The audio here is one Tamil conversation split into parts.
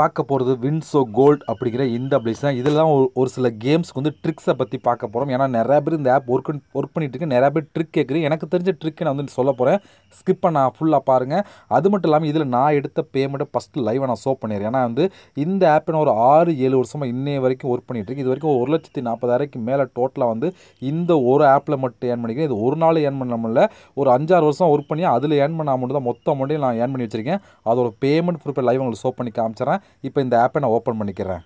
பார்க்க போகிறது வின்சோ கோல்ட் அப்படிங்கிற இந்த அப்ளிகேஷன் தான் இதில் தான் ஒரு சில கேம்ஸ்க்கு வந்து ட்ரிக்ஸை பற்றி பார்க்க போகிறோம் ஏன்னா நிறையா பேர் இந்த ஆப் ஒர்க் ஒர்க் பண்ணிகிட்டு இருக்கு நிறையா பேர் ட்ரிக் கேட்குறேன் எனக்கு தெரிஞ்ச ட்ரிக்கை நான் வந்து சொல்ல போகிறேன் ஸ்கிப் பண்ண ஃபுல்லாக பாருங்கள் அது மட்டும் இல்லாமல் இதில் நான் எடுத்த பேமெண்ட்டை ஃபஸ்ட்டு லைவாக நான் ஷோ பண்ணிடுறேன் ஏன்னா வந்து இந்த ஆப்பை நான் ஒரு ஆறு ஏழு வருஷமாக இன்னைய வரைக்கும் ஒர்க் பண்ணிகிட்டு இருக்கு இது வரைக்கும் ஒரு லட்சத்தி நாற்பதாயிரக்கு மேலே டோட்டலாக வந்து இந்த ஒரு ஆப்பில் மட்டும் ஏர்ன் பண்ணிக்கிறேன் இது ஒரு நாள் ஏர்ன் பண்ணாமல் ஒரு அஞ்சாறு வருஷம் ஒர்க் பண்ணி அதில் ஏர்ன் பண்ண அமௌண்ட் தான் மொத்த அமௌண்ட்டையும் நான் ஏர்ன் பண்ணி வச்சிருக்கேன் அதோட பேமெண்ட் ப்ரூஃபை லைவ் உங்களுக்கு ஷோ பண்ணி காமிச்சிடறேன் இப்போ இந்த ஆப்பை நான் ஓப்பன் பண்ணிக்கிறேன்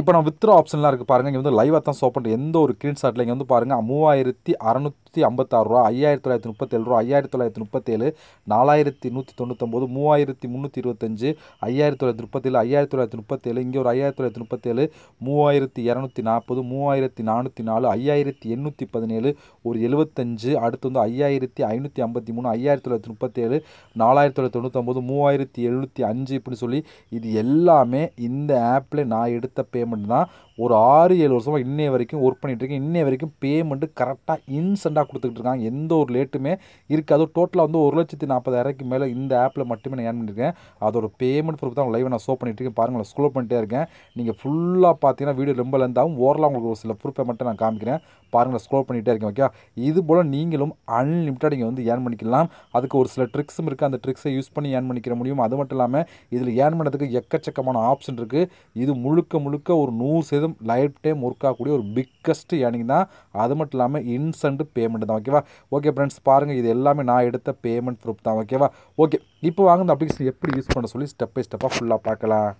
இப்போ நம்ம வித்ரா ஆப்ஷன்லாம் இருக்குது பாருங்கள் இங்கே வந்து லைவாக தான் ஷோ எந்த ஒரு க்ரீன் சாட்டில் இங்கே வந்து பாருங்கள் மூவாயிரத்தி அறநூற்றி ஐம்பத்தாறு ரூபா ஐயாயிரத்தி தொள்ளாயிரத்தி முப்பத்தேழு ரூபா ஐயாயிரத்தி தொள்ளாயிரத்தி முப்பத்தேழு நாலாயிரத்தி நூற்றி தொண்ணூத்தொம்பது மூவாயிரத்தி முந்நூற்றி இருபத்தஞ்சு ஐயாயிரத்தி தொள்ளாயிரத்தி முப்பத்தேழு ஐயாயிரத்தி தொள்ளாயிரத்தி முப்பத்தேழு இங்கே ஒரு ஐயாயிரத்தி தொள்ளாயிரத்தி முப்பத்தேழு மூவாயிரத்தி இரநூத்தி நாற்பது மூவாயிரத்தி நானூற்றி நாலு ஐயாயிரத்தி எண்ணூற்றி பதினேழு ஒரு எழுபத்தஞ்சு அடுத்து வந்து ஐயாயிரத்தி ஐநூற்றி ஐம்பத்தி மூணு ஐயாயிரத்தி தொள்ளாயிரத்தி முப்பத்தேழு நாலாயிரத்தி தொள்ளாயிரத்தி தொண்ணூற்றொம்போது மூவாயிரத்தி எழுநூற்றி அஞ்சு இப்படின்னு சொல்லி இது எல்லாமே இந்த ஆப்பில் நான் எடுத்த பே பேமெண்ட் தான் ஒரு ஆறு ஏழு வருஷமாக இன்னைய வரைக்கும் ஒர்க் பண்ணிகிட்ருக்கேன் இன்னைய வரைக்கும் பேமெண்ட்டு கரெக்டாக இன்சென்ட்டாக கொடுத்துக்கிட்டு இருக்காங்க எந்த ஒரு லேட்டுமே இருக்காது டோட்டலாக வந்து ஒரு லட்சத்தி நாற்பதாயிரக்கு மேலே இந்த ஆப்பில் மட்டுமே நான் ஏன் பண்ணியிருக்கேன் அதோட பேமெண்ட் ப்ரூஃப் தான் லைவ் நான் ஷோ பண்ணிட்டுருக்கேன் பாருங்கள் ஸ்க்ரோல் பண்ணிட்டே இருக்கேன் நீங்கள் ஃபுல்லாக பார்த்தீங்கன்னா வீடியோ ரொம்ப லெந்தாகவும் ஓரளவு உங்களுக்கு ஒரு சில ப்ரூஃபை மட்டும் நான் காமிக்கிறேன் பாருங்கள் ஸ்க்ரோல் பண்ணிகிட்டே இருக்கேன் ஓகே இது போல் நீங்களும் அன்லிமிட்டட் நீங்கள் வந்து ஏர்ன் பண்ணிக்கலாம் அதுக்கு ஒரு சில ட்ரிக்ஸும் இருக்குது அந்த ட்ரிக்ஸை யூஸ் பண்ணி ஏர்ன் பண்ணிக்கிற முடியும் அது மட்டும் இல்லாமல் இதில் ஏர்ன் பண்ணுறதுக்கு எக்கச்சக்கமான ஆப்ஷன் இருக்குது இது முழுக்க முழுக்க ஒரு நூறு சதவீதம் லைஃப் டைம் ஒர்க் ஆகக்கூடிய ஒரு பிக்கஸ்ட் ஏர்னிங் தான் அது மட்டும் இல்லாமல் இன்சென்ட் பேமெண்ட் தான் ஓகேவா ஓகே ஃப்ரெண்ட்ஸ் பாருங்கள் இது எல்லாமே நான் எடுத்த பேமெண்ட் ப்ரூஃப் தான் ஓகேவா ஓகே இப்போ வாங்க இந்த அப்ளிகேஷன் எப்படி யூஸ் பண்ண சொல்லி ஸ்டெப் பை ஸ்டெப்பாக ஃபுல்லாக பார்க்கலாம்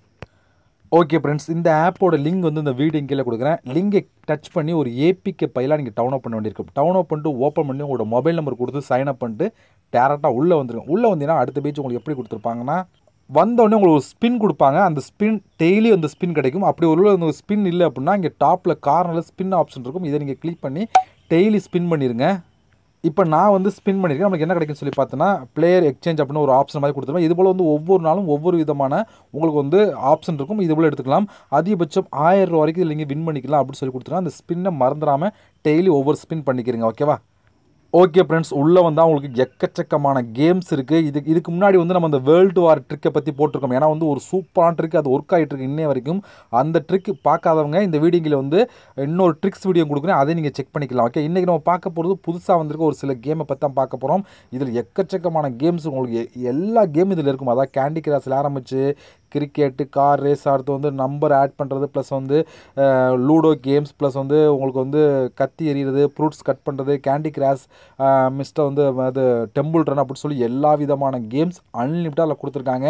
ஓகே ஃப்ரெண்ட்ஸ் இந்த ஆப்போட லிங்க் வந்து இந்த வீடியோ கீழே கொடுக்குறேன் லிங்கை டச் பண்ணி ஒரு ஏபிகே பைலாக நீங்கள் டவுன் அப் பண்ண வேண்டியிருக்கும் டவுன் அப் பண்ணிட்டு ஓப்பன் பண்ணி உங்களோட மொபைல் நம்பர் கொடுத்து சைன் அப் பண்ணிட்டு டேரெக்டாக உள்ளே வந்துருங்க உள்ளே வந்தீங்கன்னா அடுத்த பேஜ் உங்களுக்கு எப்படி கொடுத்துருப்பாங்கன்னா வந்தோடனே உங்களுக்கு ஒரு ஸ்பின் கொடுப்பாங்க அந்த ஸ்பின் டெய்லி அந்த ஸ்பின் கிடைக்கும் அப்படி ஒரு ஸ்பின் இல்லை அப்படின்னா இங்கே டாப்பில் கார்னரில் ஸ்பின் ஆப்ஷன் இருக்கும் இதை நீங்கள் கிளிக் பண்ணி டெய்லி ஸ்பின் பண்ணிடுங்க இப்போ நான் வந்து ஸ்பின் பண்ணியிருக்கேன் நமக்கு என்ன கிடைக்கும்னு சொல்லி பார்த்தோன்னா பிளேயர் எக்ஸ்சேஞ்ச் அப்படின்னு ஒரு ஆப்ஷன் மாதிரி கொடுத்துருவேன் இதுபோல் வந்து ஒவ்வொரு நாளும் ஒவ்வொரு விதமான உங்களுக்கு வந்து ஆப்ஷன் இருக்கும் போல் எடுத்துக்கலாம் அதிகபட்சம் ஆயிரம் ரூபா வரைக்கும் இல்லைங்க வின் பண்ணிக்கலாம் அப்படின்னு சொல்லி கொடுத்துருவேன் அந்த ஸ்பின்னை மறந்துடாமல் டெய்லி ஒவ்வொரு ஸ்பின் பண்ணிக்கிறீங்க ஓகேவா ஓகே ஃப்ரெண்ட்ஸ் உள்ளே வந்தால் அவங்களுக்கு எக்கச்சக்கமான கேம்ஸ் இருக்குது இது இதுக்கு முன்னாடி வந்து நம்ம அந்த வேர்ல்டு வார் ட்ரிக்கை பற்றி போட்டிருக்கோம் ஏன்னா வந்து ஒரு சூப்பரான ட்ரிக் அது ஒர்க் ஆகிட்டு இருக்கு இன்னே வரைக்கும் அந்த ட்ரிக் பார்க்காதவங்க இந்த வீடியோங்கில் வந்து இன்னொரு ட்ரிக்ஸ் வீடியோ கொடுக்குறேன் அதை நீங்கள் செக் பண்ணிக்கலாம் ஓகே இன்றைக்கி நம்ம பார்க்க போகிறது புதுசாக வந்திருக்க ஒரு சில கேமை பற்றி தான் பார்க்க போகிறோம் இதில் எக்கச்சக்கமான கேம்ஸ் உங்களுக்கு எல்லா கேம் இதில் இருக்கும் அதாவது கேண்டி கிராஸில் ஆரம்பித்து கிரிக்கெட்டு கார் ரேஸ் அடுத்து வந்து நம்பர் ஆட் பண்ணுறது ப்ளஸ் வந்து லூடோ கேம்ஸ் ப்ளஸ் வந்து உங்களுக்கு வந்து கத்தி எறிகிறது ஃப்ரூட்ஸ் கட் பண்ணுறது கேண்டி கிராஸ் மிஸ்டர் வந்து அது டெம்பிள் ரன் அப்படின்னு சொல்லி எல்லா விதமான கேம்ஸ் அன்லிமிட்டாக அதில் கொடுத்துருக்காங்க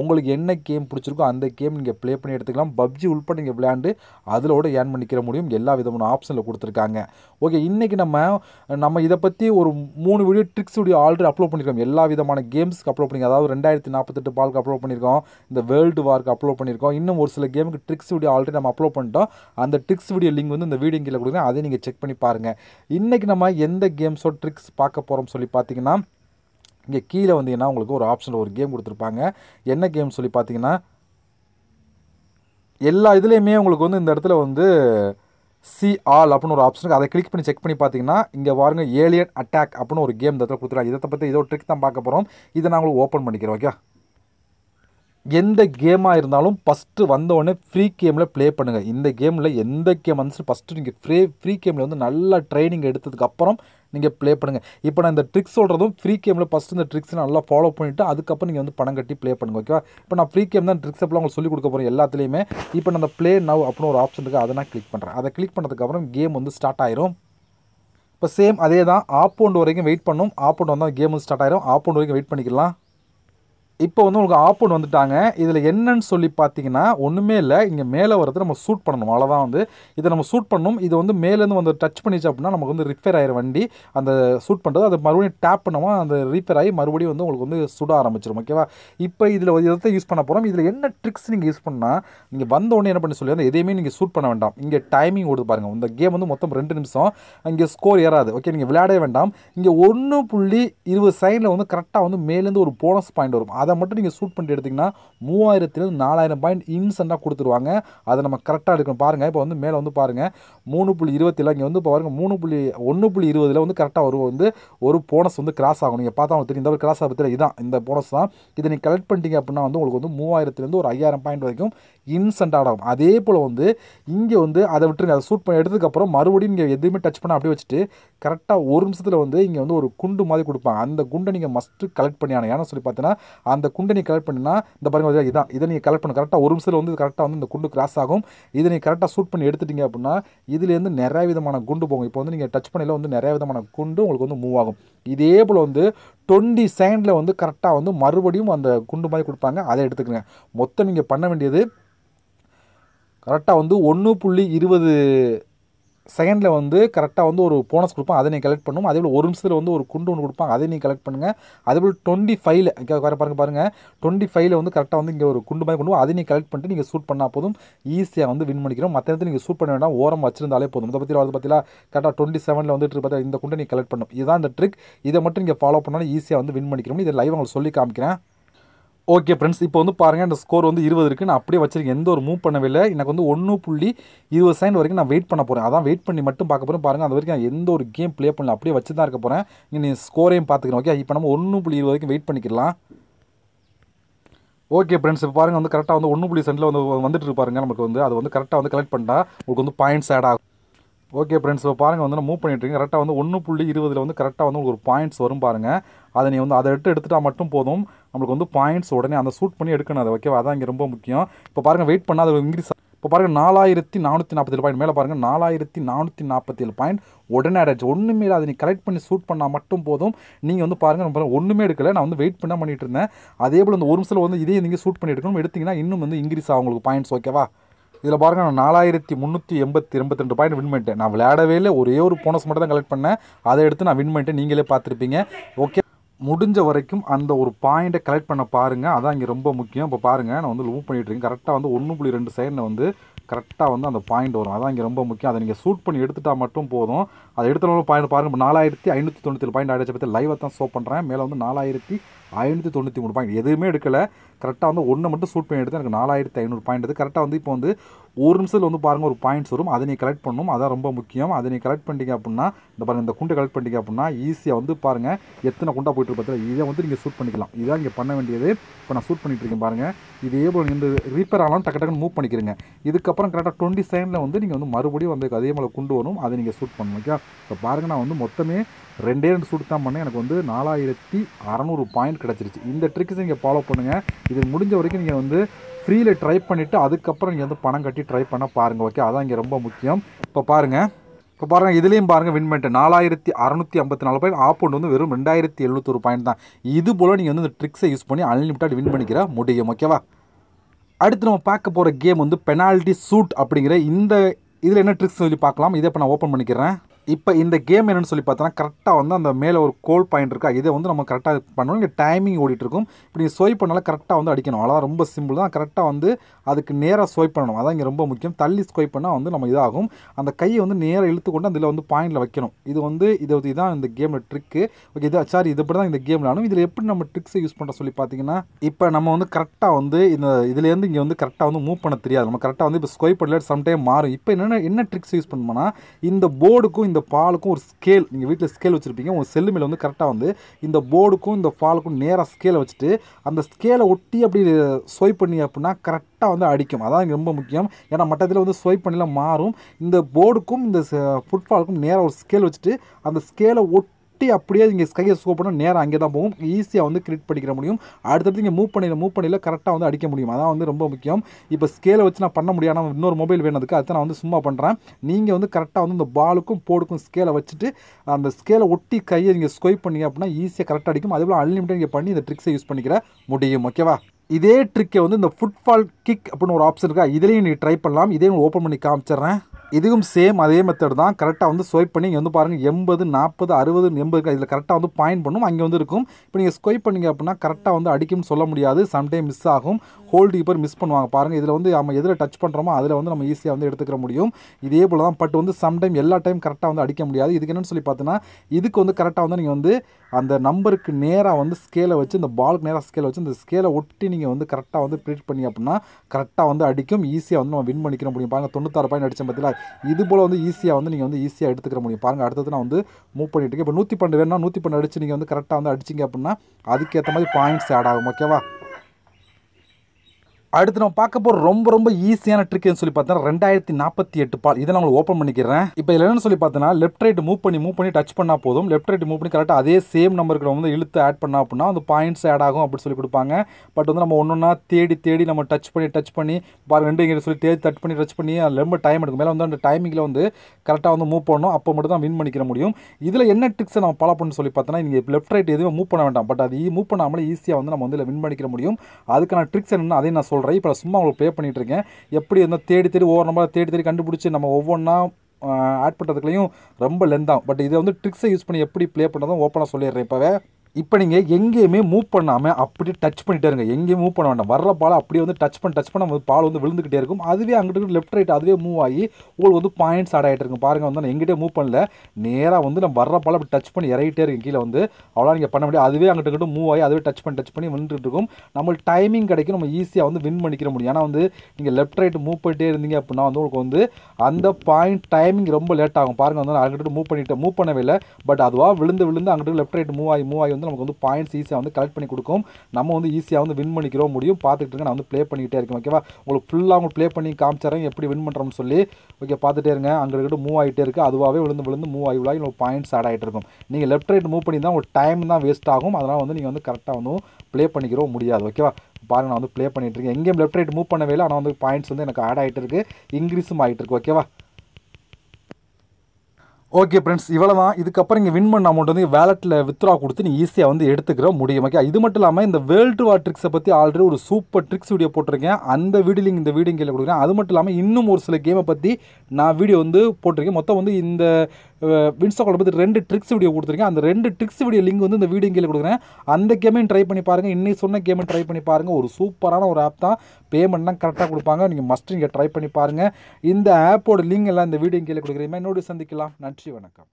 உங்களுக்கு என்ன கேம் பிடிச்சிருக்கோ அந்த கேம் நீங்கள் ப்ளே பண்ணி எடுத்துக்கலாம் பப்ஜி உள்பட நீங்கள் விளையாண்டு அதிலோட ஏர்ன் பண்ணிக்கிற முடியும் எல்லா விதமான ஆப்ஷனில் கொடுத்துருக்காங்க ஓகே இன்றைக்கி நம்ம நம்ம இதை பற்றி ஒரு மூணு video tricks video already upload பண்ணியிருக்கோம் எல்லா விதமான கேம்ஸ்க்கு அப்லோட் பண்ணிக்கோங்க அதாவது ரெண்டாயிரத்தி நாற்பத்தெட்டு பால்க்கு அப்லோட் பண்ணியிருக்கோம் இந்த வேர்ல்டு வார்க்கு அப்லோட் பண்ணியிருக்கோம் இன்னும் ஒரு சில கேமுக்கு ட்ரிக்ஸ் வீடியோ ஆல்ரெடி நம்ம அப்லோட் பண்ணிட்டோம் அந்த ட்ரிக்ஸ் வீடியோ லிங்க் வந்து இந்த வீடியோ கீழே கொடுங்க அதை நீங்கள் செக் பண்ணி பாருங்கள் இன்றைக்கி நம்ம எந்த கேம்ஸோ ட்ரிக்ஸ் பார்க்க போகிறோம் சொல்லி பார்த்தீங்கன்னா இங்கே கீழே வந்தீங்கன்னா உங்களுக்கு ஒரு ஆப்ஷனில் ஒரு கேம் கொடுத்துருப்பாங்க என்ன கேம் சொல்லி பார்த்தீங்கன்னா எல்லா இதுலேயுமே உங்களுக்கு வந்து இந்த இடத்துல வந்து சி ஆல் அப்படின்னு ஒரு ஆப்ஷனுக்கு அதை கிளிக் பண்ணி செக் பண்ணி பார்த்தீங்கன்னா இங்கே பாருங்கள் ஏலியன் அட்டாக் அப்படின்னு ஒரு கேம் இந்த இடத்துல கொடுத்துருக்காங்க இதை பற்றி இதோ ட்ரிக் தான் பார்க்க போகிறோம் இதை நான் உங்களுக்கு ஓப்பன் பண்ணிக்கிறேன் ஓகே எந்த கேமாக இருந்தாலும் ஃபஸ்ட்டு உடனே ஃப்ரீ கேமில் ப்ளே பண்ணுங்கள் இந்த கேமில் எந்த கேம் வந்து ஃபஸ்ட்டு நீங்கள் ஃப்ரீ ஃப்ரீ கேமில் வந்து நல்லா ட்ரைனிங் எடுத்ததுக்கப்புறம் நீங்கள் ப்ளே பண்ணுங்கள் இப்போ நான் இந்த ட்ரிக்ஸ் சொல்கிறதும் ஃப்ரீ கேமில் ஃபஸ்ட்டு இந்த ட்ரிக்ஸ் நல்லா ஃபாலோ பண்ணிவிட்டு அதுக்கப்புறம் நீங்கள் வந்து பணம் கட்டி ப்ளே பண்ணுங்கள் ஓகேவா இப்போ நான் ஃப்ரீ கேம் தான் ட்ரிக்ஸ் அப்பெல்லாம் உங்களுக்கு சொல்லிக் கொடுக்க போகிறேன் எல்லாத்துலேயுமே இப்போ நான் அந்த ப்ளே நவ் அப்படின்னு ஒரு ஆப்ஷன் இருக்குது அதை நான் கிளிக் பண்ணுறேன் அதை கிளிக் பண்ணதுக்கப்புறம் கேம் வந்து ஸ்டார்ட் ஆயிரும் இப்போ சேம் அதே தான் ஆப்போண்ட் வரைக்கும் வெயிட் பண்ணும் ஆப்போண்ட் வந்தால் கேம் வந்து ஸ்டார்ட் ஆயிரும் ஆப்போண்ட் வரைக்கும் வெயிட் பண்ணிக்கலாம் இப்போ வந்து உங்களுக்கு ஆப்பன் வந்துட்டாங்க இதில் என்னன்னு சொல்லி பார்த்தீங்கன்னா ஒன்றுமே இல்லை இங்கே மேலே வரது நம்ம சூட் பண்ணணும் அவ்வளோதான் வந்து இதை நம்ம சூட் பண்ணணும் இது வந்து மேலேருந்து வந்து டச் பண்ணிச்சு அப்படின்னா நமக்கு வந்து ரிப்பேர் ஆகிற வண்டி அந்த சூட் பண்ணுறது அதை மறுபடியும் டேப் பண்ணோமா அந்த ரிப்பேர் ஆகி மறுபடியும் வந்து உங்களுக்கு வந்து சுட ஆரம்பிச்சிடும் ஓகேவா இப்போ இதில் இதை யூஸ் பண்ண போகிறோம் இதில் என்ன ட்ரிக்ஸ் நீங்கள் யூஸ் பண்ணால் நீங்கள் வந்த உடனே என்ன பண்ணி சொல்லி அந்த எதையுமே நீங்கள் சூட் பண்ண வேண்டாம் இங்கே டைமிங் கொடுத்து பாருங்கள் இந்த கேம் வந்து மொத்தம் ரெண்டு நிமிஷம் இங்கே ஸ்கோர் ஏறாது ஓகே நீங்கள் விளையாடவே வேண்டாம் இங்கே ஒன்று புள்ளி இருபது சைனில் வந்து கரெக்டாக வந்து மேலேருந்து ஒரு போனஸ் பாயிண்ட் வரும் அதை மட்டும் நீங்கள் சூட் பண்ணிட்டு எடுத்திங்கன்னா மூவாயிரத்துலேருந்து நாலாயிரம் பாயிண்ட் இன்சென்ட்டாக கொடுத்துருவாங்க அதை நம்ம கரெக்டாக எடுக்கணும் பாருங்கள் இப்போ வந்து மேலே வந்து பாருங்கள் மூணு புள்ளி இருபத்தில இங்கே வந்து இப்போ பாருங்கள் மூணு புள்ளி ஒன்று புள்ளி இருபதில் வந்து கரெக்டாக ஒரு வந்து ஒரு போனஸ் வந்து கிராஸ் ஆகும் நீங்கள் பார்த்தா அவங்க தெரியும் இந்த ஒரு கிராஸ் ஆகிறதுல இதான் இந்த போனஸ் தான் இதை நீங்கள் கலெக்ட் பண்ணிட்டீங்க அப்படின்னா வந்து உங்களுக்கு வந்து மூவாயிரத்துலேருந்து ஒரு ஐயாயிரம் பாயிண்ட் வரைக்கும் இன்சென்ட் ஆகும் அதே போல் வந்து இங்கே வந்து அதை விட்டுருங்க அதை சூட் பண்ணி எடுத்ததுக்கப்புறம் மறுபடியும் நீங்கள் எதுவுமே டச் பண்ண அப்படியே வச்சுட்டு கரெக்டாக ஒரு நிமிஷத்தில் வந்து இங்கே வந்து ஒரு குண்டு மாதிரி கொடுப்பாங்க அந்த குண்டை நீங்கள் மஸ்ட்டு கலெக்ட் பண்ணியான ஏன்னா சொல்லி பார்த்தீங்கன்னா அந்த குண்டை நீ கலெக்ட் பண்ணினா இந்த பாருங்க இதான் இதை நீங்கள் கலெக்ட் பண்ண கரெக்டாக ஒரு நிமிஷத்தில் வந்து கரெக்டாக வந்து இந்த குண்டு கிராஸ் ஆகும் இதை நீங்கள் கரெக்டாக சூட் பண்ணி எடுத்துட்டீங்க அப்படின்னா இதுலேருந்து நிறைய விதமான குண்டு போகும் இப்போ வந்து நீங்கள் டச் பண்ணியில் வந்து நிறைய விதமான குண்டு உங்களுக்கு வந்து மூவ் ஆகும் இதே போல் வந்து டுவெண்ட்டி செகண்டில் வந்து கரெக்டாக வந்து மறுபடியும் அந்த குண்டு மாதிரி கொடுப்பாங்க அதை எடுத்துக்கங்க மொத்தம் நீங்கள் பண்ண வேண்டியது கரெக்டாக வந்து ஒன்று புள்ளி இருபது செகண்டில் வந்து கரெக்டாக வந்து ஒரு போனஸ் கொடுப்பாங்க அதை நீ கலெக்ட் பண்ணுவோம் அதே போல் ஒரு நிமிஷத்தில் வந்து ஒரு குண்டு ஒன்று கொடுப்பாங்க அதை நீ கலெக்ட் பண்ணுங்கள் அதே போல் டுவெண்ட்டி ஃபைவ்ல பாருங்க பாருங்கள் டுவெண்ட்டி ஃபைவ்ல வந்து கரெக்டாக வந்து இங்கே ஒரு குண்டு மாதிரி கொண்டு அதை நீ கலெக்ட் பண்ணிட்டு நீங்கள் ஷூட் பண்ணால் போதும் ஈஸியாக வந்து வின் பண்ணிக்கிறோம் மற்ற இடத்துல நீங்கள் ஷூட் பண்ண வேண்டாம் ஓரம் வச்சிருந்தாலே போதும் இதை பற்றி வந்து பார்த்தீங்கன்னா கரெக்டாக டுவெண்ட்டி செவனில் வந்துட்டு பார்த்தா இந்த குண்டை நீ கலெக்ட் பண்ணணும் இதுதான் இந்த ட்ரிக் இதை மட்டும் நீங்கள் ஃபாலோ பண்ணாலும் ஈஸியாக வந்து வின் பண்ணிக்கிறோம் இதை லைவ் உங்களுக்கு சொல்லி காமிக்கிறேன் ஓகே ஃப்ரெண்ட்ஸ் இப்போ வந்து பாருங்கள் அந்த ஸ்கோர் வந்து இருபது இருக்குது நான் அப்படியே வச்சிருக்கேன் எந்த ஒரு மூவ் பண்ணவில்லை எனக்கு வந்து ஒன்று புள்ளி இருபது செகண்ட் வரைக்கும் நான் வெயிட் பண்ண போகிறேன் அதான் வெயிட் பண்ணி மட்டும் பார்க்க போகிறேன் பாருங்கள் அது வரைக்கும் நான் எந்த ஒரு கேம் ப்ளே பண்ணல அப்படியே வச்சு தான் இருக்க போகிறேன் இங்கே நீங்கள் ஸ்கோரையும் பார்த்துக்கிறேன் ஓகே இப்போ நம்ம ஒன்று புள்ளி இருபது வரைக்கும் வெயிட் பண்ணிக்கலாம் ஓகே ஃப்ரெண்ட்ஸ் இப்போ பாருங்கள் வந்து கரெக்டாக வந்து ஒன்று புள்ளி சென்டில் வந்து வந்துட்டு இருப்பாருங்க நமக்கு வந்து அது வந்து கரெக்டாக வந்து கலெக்ட் பண்ணால் உங்களுக்கு வந்து பாயிண்ட்ஸ் ஆட் ஆகும் ஓகே ஃப்ரெண்ட்ஸ் இப்போ பாருங்கள் வந்து மூவ் பண்ணிட்டு இருக்கேன் கரெக்டாக வந்து ஒன்று புள்ளி இருபதில் வந்து கரெக்டாக வந்து உங்களுக்கு ஒரு பாயிண்ட்ஸ் வரும் பாருங்கள் அதை நீ வந்து அதை எடுத்து எடுத்துட்டா மட்டும் போதும் நம்மளுக்கு வந்து பாயிண்ட்ஸ் உடனே அந்த சூட் பண்ணி எடுக்கணும் அதை ஓகேவா அதான் இங்கே ரொம்ப முக்கியம் இப்போ பாருங்கள் வெயிட் பண்ணால் அது இங்கிலீஷ் இப்போ பாருங்கள் நாலாயிரத்தி நானூற்றி நாற்பத்தேழு பாயிண்ட் மேலே பாருங்கள் நாலாயிரத்தி நானூற்றி நாற்பத்தேழு பாயிண்ட் உடனே அடைச்சு ஒன்றுமே அதை நீ கலெக்ட் பண்ணி ஷூட் பண்ணால் மட்டும் போதும் நீங்கள் வந்து பாருங்கள் நம்ம ஒன்றுமே எடுக்கலை நான் வந்து வெயிட் பண்ணால் பண்ணிட்டு இருந்தேன் அதே போல் இந்த ஒரு நிமிஷத்தில் வந்து இதே நீங்கள் ஷூட் பண்ணி எடுக்கணும் எடுத்திங்கன்னா இன்னும் வந்து இன்க்ரீஸ் ஆகும் உங்களுக்கு பாயிண்ட்ஸ் ஓகேவா இதில் பாருங்கள் நான் நாலாயிரத்தி முந்நூற்றி எண்பத்தி எண்பத்தி ரெண்டு பாயிண்ட் வின் பண்ணிட்டேன் நான் விளையாடவே இல்லை ஒரே ஒரு போனஸ் மட்டும் தான் கலெக்ட் பண்ணேன் அதை எடுத்து நான் வின் பண்ணிட்டு நீங்களே பார்த்துருப்பீங்க ஓகே முடிஞ்ச வரைக்கும் அந்த ஒரு பாயிண்ட்டை கலெக்ட் பண்ண பாருங்கள் அதான் இங்கே ரொம்ப முக்கியம் இப்போ பாருங்கள் நான் வந்து லூவ் பண்ணிகிட்ருக்கேன் கரெக்டாக வந்து ஒன்று புள்ளி ரெண்டு செகண்டில் வந்து கரெக்டாக வந்து அந்த பாயிண்ட் வரும் அதான் இங்கே ரொம்ப முக்கியம் அதை நீங்கள் ஷூட் பண்ணி எடுத்துட்டால் மட்டும் போதும் அதை எடுத்தனாலும் பாயிண்ட் பாருங்கள் நாலாயிரத்தி ஐநூற்றி தொண்ணூற்றி பாயிண்ட் ஆயிடுச்சு பற்றி லைவாக தான் ஷோ பண்ணுறேன் மேலே வந்து நாலாயிரத்தி ஐநூற்றி தொண்ணூற்றி மூணு பாயிண்ட் எதுவுமே எடுக்கலை கரெக்டாக வந்து ஒன்று மட்டும் ஷூட் பண்ணி எடுத்து எனக்கு நாலாயிரத்து ஐநூறு பாயிண்ட் எடுத்து கரெக்டாக வந்து இப்போ வந்து ஒரு நிமிஷத்தில் வந்து பாருங்கள் ஒரு பாயிண்ட்ஸ் வரும் அதை நீ கலெக்ட் பண்ணணும் அதான் ரொம்ப முக்கியம் அதை நீ கலெக்ட் பண்ணிட்டீங்க அப்படின்னா இந்த பாருங்கள் இந்த குண்டை கலெக்ட் பண்ணிட்டீங்க அப்படின்னா ஈஸியாக வந்து பாருங்கள் எத்தனை குண்டாக போயிட்டு பார்த்தா இதை வந்து நீங்கள் ஷூட் பண்ணிக்கலாம் இதான் இங்கே பண்ண வேண்டியது இப்போ நான் ஷூட் பண்ணிட்டு இருக்கேன் பாருங்கள் இதே போல் இந்த ரீப்பேர் ஆகலாம் டக்கு டக்குனு மூவ் பண்ணிக்கிறீங்க இதுக்கப்புறம் கரெக்டாக டுவெண்ட்டி செகண்டில் வந்து நீங்கள் வந்து மறுபடியும் வந்து அதே போல் குண்டு வரும் அதை நீங்கள் ஷூட் பண்ணணும் ஓகே இப்போ பாருங்கள் நான் வந்து மொத்தமே ரெண்டே ரெண்டு ஷூட் தான் பண்ணேன் எனக்கு வந்து நாலாயிரத்தி அறநூறு பாயிண்ட் ரிசல்ட் கிடச்சிருச்சு இந்த ட்ரிக்ஸை நீங்கள் ஃபாலோ பண்ணுங்கள் இது முடிஞ்ச வரைக்கும் நீங்கள் வந்து ஃப்ரீயில் ட்ரை பண்ணிவிட்டு அதுக்கப்புறம் நீங்கள் வந்து பணம் கட்டி ட்ரை பண்ண பாருங்கள் ஓகே அதான் இங்கே ரொம்ப முக்கியம் இப்போ பாருங்கள் இப்போ பாருங்கள் இதுலேயும் பாருங்கள் வின் பண்ணிட்டு நாலாயிரத்தி அறநூற்றி ஐம்பத்தி நாலு பாயிண்ட் ஆப்போண்ட் வந்து வெறும் ரெண்டாயிரத்தி எழுநூத்தொரு பாயிண்ட் தான் இது போல் நீங்கள் வந்து இந்த ட்ரிக்ஸை யூஸ் பண்ணி அன்லிமிட்டட் வின் பண்ணிக்கிற முடியும் ஓகேவா அடுத்து நம்ம பார்க்க போகிற கேம் வந்து பெனால்ட்டி சூட் அப்படிங்கிற இந்த இதில் என்ன ட்ரிக்ஸ் சொல்லி பார்க்கலாம் இதை இப்போ நான் ஓப்பன் பண்ணிக்கிறேன் இப்போ இந்த கேம் என்னென்னு சொல்லி பார்த்தோன்னா கரெக்டாக வந்து அந்த மேலே ஒரு கோல் பாயிண்ட் இருக்கா இதை வந்து நம்ம கரெக்டாக பண்ணணும் இங்கே டைமிங் ஓடிட்டுருக்கும் இப்படி ஸ்வைப் பண்ணாலும் கரெக்டாக வந்து அடிக்கணும் அதெல்லாம் ரொம்ப சிம்பிள் தான் கரெக்டாக வந்து அதுக்கு நேராக ஸ்வைப் பண்ணணும் அதான் இங்கே ரொம்ப முக்கியம் தள்ளி ஸ்வைப் பண்ணால் வந்து நம்ம இதாகும் அந்த கையை வந்து நேராக இழுத்துக்கொண்டு அதில் வந்து பாயிண்டில் வைக்கணும் இது வந்து இது இதான் இந்த கேமில் ட்ரிக்கு ஓகே இதை சாரி இது இப்படி தான் இந்த கேமில் ஆனும் இதில் எப்படி நம்ம ட்ரிக்ஸை யூஸ் பண்ணுற சொல்லி பார்த்தீங்கன்னா இப்போ நம்ம வந்து கரெக்டாக வந்து இந்த இதுலேருந்து இங்கே வந்து கரெக்டாக வந்து மூவ் பண்ண தெரியாது நம்ம கரெக்டாக வந்து இப்போ ஸ்கொய் பண்ணல சம்டைம் மாறும் இப்போ என்னென்ன என்ன ட்ரிக்ஸ் யூஸ் பண்ணோம்னா இந்த போர்டுக்கும் இந்த இந்த பாலுக்கும் ஒரு ஸ்கேல் நீங்கள் வீட்டில் ஸ்கேல் வச்சுருப்பீங்க உங்கள் செல்லு மேலே வந்து கரெக்டாக வந்து இந்த போர்டுக்கும் இந்த பாலுக்கும் நேராக ஸ்கேலை வச்சுட்டு அந்த ஸ்கேலை ஒட்டி அப்படி ஸ்வைப் பண்ணி அப்படின்னா கரெக்டாக வந்து அடிக்கும் அதான் இங்கே ரொம்ப முக்கியம் ஏன்னா மட்டத்தில் வந்து ஸ்வைப் பண்ணலாம் மாறும் இந்த போர்டுக்கும் இந்த ஃபுட்பாலுக்கும் நேராக ஒரு ஸ்கேல் வச்சுட்டு அந்த ஸ்கேலை ஒட்டி வெட்டி அப்படியே இங்கே ஸ்கையை ஸ்கோப் பண்ணால் நேரம் அங்கே தான் போகும் ஈஸியாக வந்து கிரியேட் பண்ணிக்கிற முடியும் அடுத்தடுத்து இங்கே மூவ் பண்ணியில் மூவ் பண்ணியில் கரெக்டாக வந்து அடிக்க முடியும் அதான் வந்து ரொம்ப முக்கியம் இப்போ ஸ்கேலை வச்சு நான் பண்ண முடியாமல் இன்னொரு மொபைல் வேணதுக்கு அதை நான் வந்து சும்மா பண்ணுறேன் நீங்கள் வந்து கரெக்டாக வந்து இந்த பாலுக்கும் போடுக்கும் ஸ்கேலை வச்சுட்டு அந்த ஸ்கேலை ஒட்டி கையை நீங்கள் ஸ்கொய் பண்ணிங்க அப்படின்னா ஈஸியாக கரெக்டாக அடிக்கும் அதே போல் அன்லிமிட்டட் நீங்கள் பண்ணி இந்த ட்ரிக்ஸை யூஸ் பண்ணிக்கிற முடியும் ஓகேவா இதே ட்ரிக்கை வந்து இந்த ஃபுட்பால் கிக் அப்படின்னு ஒரு ஆப்ஷன் இருக்கா இதிலையும் நீங்கள் ட்ரை பண்ணலாம் இதே ஓப்பன் பண்ணி காமிச்சிட்றேன் இதுவும் சேம் அதே மெத்தட் தான் கரெக்டாக வந்து ஸ்வைப் பண்ணி இங்கே வந்து பாருங்கள் எண்பது நாற்பது அறுபது எண்பது இதில் கரெக்டாக வந்து பாயிண்ட் பண்ணும் அங்கே வந்து இருக்கும் இப்போ நீங்கள் ஸ்கொய்ப் பண்ணிங்க அப்படின்னா கரெக்டாக வந்து அடிக்கும்னு சொல்ல முடியாது சம்டைம் மிஸ் ஆகும் ஹோல் கீப்பர் மிஸ் பண்ணுவாங்க பாருங்கள் இதில் வந்து நம்ம எதில் டச் பண்ணுறோமோ அதில் வந்து நம்ம ஈஸியாக வந்து எடுத்துக்கிற முடியும் இதே போல் தான் பட் வந்து சம்டைம் எல்லா டைம் கரெக்டாக வந்து அடிக்க முடியாது இதுக்கு என்னென்னு சொல்லி பார்த்தீங்கன்னா இதுக்கு வந்து கரெக்டாக வந்து நீங்கள் வந்து அந்த நம்பருக்கு நேராக வந்து ஸ்கேலை வச்சு இந்த பாலுக்கு நேராக ஸ்கேலை வச்சு இந்த ஸ்கேலை ஒட்டி நீங்கள் வந்து கரெக்டாக வந்து ப்ரீட் பண்ணி அப்படின்னா கரெக்டாக வந்து அடிக்கும் ஈஸியாக வந்து நம்ம வின் பண்ணிக்கிற முடியும் பாருங்கள் தொண்ணூத்தாறு பாயிண்ட் அடித்த பற்றியில் இது போல் வந்து ஈஸியாக வந்து நீங்கள் வந்து ஈஸியாக எடுத்துக்கிற முடியும் பாருங்கள் அடுத்தது நான் வந்து மூவ் பண்ணிட்டு இருக்கேன் இப்போ நூற்றி பன்னெண்டு வேணும்னா நூற்றி பன்னெண்டு அடிச்சு நீங்கள் வந்து கரெக்டாக வந்து அடிச்சிங்க அப்படின்னா அதுக்கேற்ற மாதிரி பாயிண்ட்ஸ் ஆட் ஆகும் ஓகேவா அடுத்து நம்ம பார்க்க போற ரொம்ப ரொம்ப ஈஸியான ட்ரிக் சொல்லி பார்த்தா ரெண்டாயிரத்தி நாற்பத்தி எட்டு பால் இதை நான் ஓப்பன் பண்ணிக்கிறேன் இப்போ இதில் என்ன சொல்லி பார்த்தோன்னா லெஃப்ட் ரைட் மூவ் பண்ணி மூவ் பண்ணி டச் பண்ணால் போதும் லெஃப்ட் ரைட் மூவ் பண்ணி கரெக்டாக அதே சேம் நம்பருக்கு நம்ம வந்து இழுத்து ஆட் பண்ணா அப்படின்னா அந்த பாயிண்ட்ஸ் ஆட் ஆகும் அப்படின்னு சொல்லி கொடுப்பாங்க பட் வந்து நம்ம ஒன்றா தேடி தேடி நம்ம டச் பண்ணி டச் பண்ணி பாரு ரெண்டு இங்கே சொல்லி தேடி டச் பண்ணி டச் பண்ணி ரொம்ப டைம் எடுக்கும் மேலே வந்து அந்த டைமிங்கில் வந்து கரெக்டாக வந்து மூவ் பண்ணணும் அப்போ மட்டும் தான் வின் பண்ணிக்கிற முடியும் இதில் என்ன ட்ரிக்ஸை நம்ம ஃபாலோ பண்ணு சொல்லி பார்த்தோன்னா நீங்கள் லெஃப்ட் ரைட் எதுவும் மூவ் பண்ண வேண்டாம் பட் அது மூவ் பண்ணாமலே ஈஸியாக வந்து நம்ம வந்து வின் பண்ணிக்க முடியும் அதுக்கான ட்ரிக்ஸ் என்னென்னு அதையும் நான் சொல்கிறேன் இப்போ சும்மா உங்களுக்கு ப்ளே பண்ணிகிட்டு இருக்கேன் எப்படி இருந்தால் தேடி தேடி ஒவ்வொரு நம்பரை தேடி தேடி கண்டுபிடிச்சி நம்ம ஒவ்வொன்றா ஆட் பண்ணுறதுக்குலையும் ரொம்ப லென்தான் பட் இதை வந்து ட்ரிக்ஸை யூஸ் பண்ணி எப்படி ப்ளே பண்ணுறதும் ஓப்பனாக சொல்லிடுறேன் இப்போவே இப்போ நீங்கள் எங்கேயுமே மூவ் பண்ணாமல் அப்படி டச் பண்ணிட்டே இருங்க எங்கேயும் மூவ் பண்ண வேண்டாம் வர்ற பாலை அப்படியே வந்து டச் பண்ணி டச் பண்ண பால் வந்து விழுந்துக்கிட்டே இருக்கும் அதுவே அங்கிட்டு லெஃப்ட் ரைட் அதுவே மூவ் ஆகி ஓல் வந்து பாயிண்ட்ஸ் ஆட் ஆகிட்டு இருக்கும் பாருங்கள் வந்து நான் எங்கிட்டே மூவ் பண்ணல நேராக வந்து நம்ம வர்ற பால் அப்படி டச் பண்ணி இறையிட்டே இருக்கும் கீழே வந்து அவ்வளோ நீங்கள் பண்ண முடியாது அதுவே அங்கிட்டு மூவ் ஆகி அதுவே டச் பண்ணி டச் பண்ணி வந்துட்டு இருக்கும் நம்மளுக்கு டைமிங் கிடைக்கும் நம்ம ஈஸியாக வந்து வின் பண்ணிக்கிற முடியும் ஏன்னா வந்து நீங்கள் லெஃப்ட் ரைட் மூவ் பண்ணிட்டே இருந்தீங்க அப்படின்னா வந்து உங்களுக்கு வந்து அந்த பாயிண்ட் டைமிங் ரொம்ப லேட் ஆகும் பாருங்கள் வந்து நான் அங்கிட்டு மூவ் பண்ணிவிட்டு மூவ் பண்ணவே இல்லை பட் அதுவாக விழுந்து விழுந்து அங்கிட்டு லெஃப்ட் ரைட் மூவ் ஆகி மூவ் ஆகி வந்து நமக்கு வந்து பாயிண்ட்ஸ் ஈஸியாக வந்து கலெக்ட் பண்ணி கொடுக்கும் நம்ம வந்து ஈஸியாக வந்து வின் பண்ணிக்கிறோம் முடியும் பார்த்துக்கிட்டு நான் வந்து ப்ளே பண்ணிக்கிட்டே இருக்கேன் ஓகேவா உங்களுக்கு ஃபுல்லாக உங்களுக்கு ப்ளே பண்ணி காமிச்சிடறேன் எப்படி வின் பண்ணுறோம்னு சொல்லி ஓகே பார்த்துட்டே இருங்க அங்கே மூவ் ஆகிட்டே இருக்குது அதுவாகவே விழுந்து விழுந்து மூவ் ஆகி விழா உங்களுக்கு பாயிண்ட்ஸ் ஆட் ஆகிட்டு இருக்கும் நீங்கள் லெஃப்ட் ரைட் மூவ் பண்ணி தான் உங்களுக்கு டைம் தான் வேஸ்ட் ஆகும் அதனால் வந்து நீங்கள் வந்து கரெக்டாக வந்து ப்ளே பண்ணிக்கிறோம் முடியாது ஓகேவா பாருங்கள் நான் வந்து ப்ளே பண்ணிகிட்டு இருக்கேன் எங்கேயும் லெஃப்ட் ரைட் மூவ் பண்ணவே இல்லை ஆனால் வந்து பாயிண்ட்ஸ் வந்து எனக்கு ஆட் ஆகிட்டு இருக்குது இன்க்ரீஸும் ஆகிட்டு இருக்கு ஓகேவா ஓகே ஃப்ரெண்ட்ஸ் இவ்வளோ தான் இதுக்கப்புறம் இங்கே வின் பண்ண அமௌண்ட் வந்து வேலெட்டில் வித்ரா கொடுத்து நீ ஈஸியாக வந்து எடுத்துக்கிற முடியும் ஓகே இது மட்டும் இல்லாமல் இந்த வேர்ல்டு வார் ட்ரிக்ஸை பற்றி ஆல்ரெடி ஒரு சூப்பர் ட்ரிக்ஸ் வீடியோ போட்டிருக்கேன் அந்த வீடியோ இந்த வீடியோ கீழே கொடுக்குறேன் அது மட்டும் இல்லாமல் இன்னும் ஒரு சில கேமை பற்றி நான் வீடியோ வந்து போட்டிருக்கேன் மொத்தம் வந்து இந்த இன்ஸ்டாகிராமில் பற்றி ரெண்டு ட்ரிக்ஸ் வீடியோ கொடுத்துருக்கேன் அந்த ரெண்டு ட்ரிக்ஸ் வீடியோ லிங்க் வந்து இந்த வீடியோ கீழே கொடுக்குறேன் அந்த கேமையும் ட்ரை பண்ணி பாருங்கள் இன்னைக்கு சொன்ன கேமையும் ட்ரை பண்ணி பாருங்கள் ஒரு சூப்பரான ஒரு ஆப் தான் பேமெண்ட்லாம் கரெக்டாக கொடுப்பாங்க நீங்கள் மஸ்ட் நீங்கள் ட்ரை பண்ணி பாருங்கள் இந்த ஆப்போட லிங்க் எல்லாம் இந்த வீடியோ கீழே கொடுக்குறீங்க இன்னொரு சந்திக்கலாம் நன்றி வணக்கம்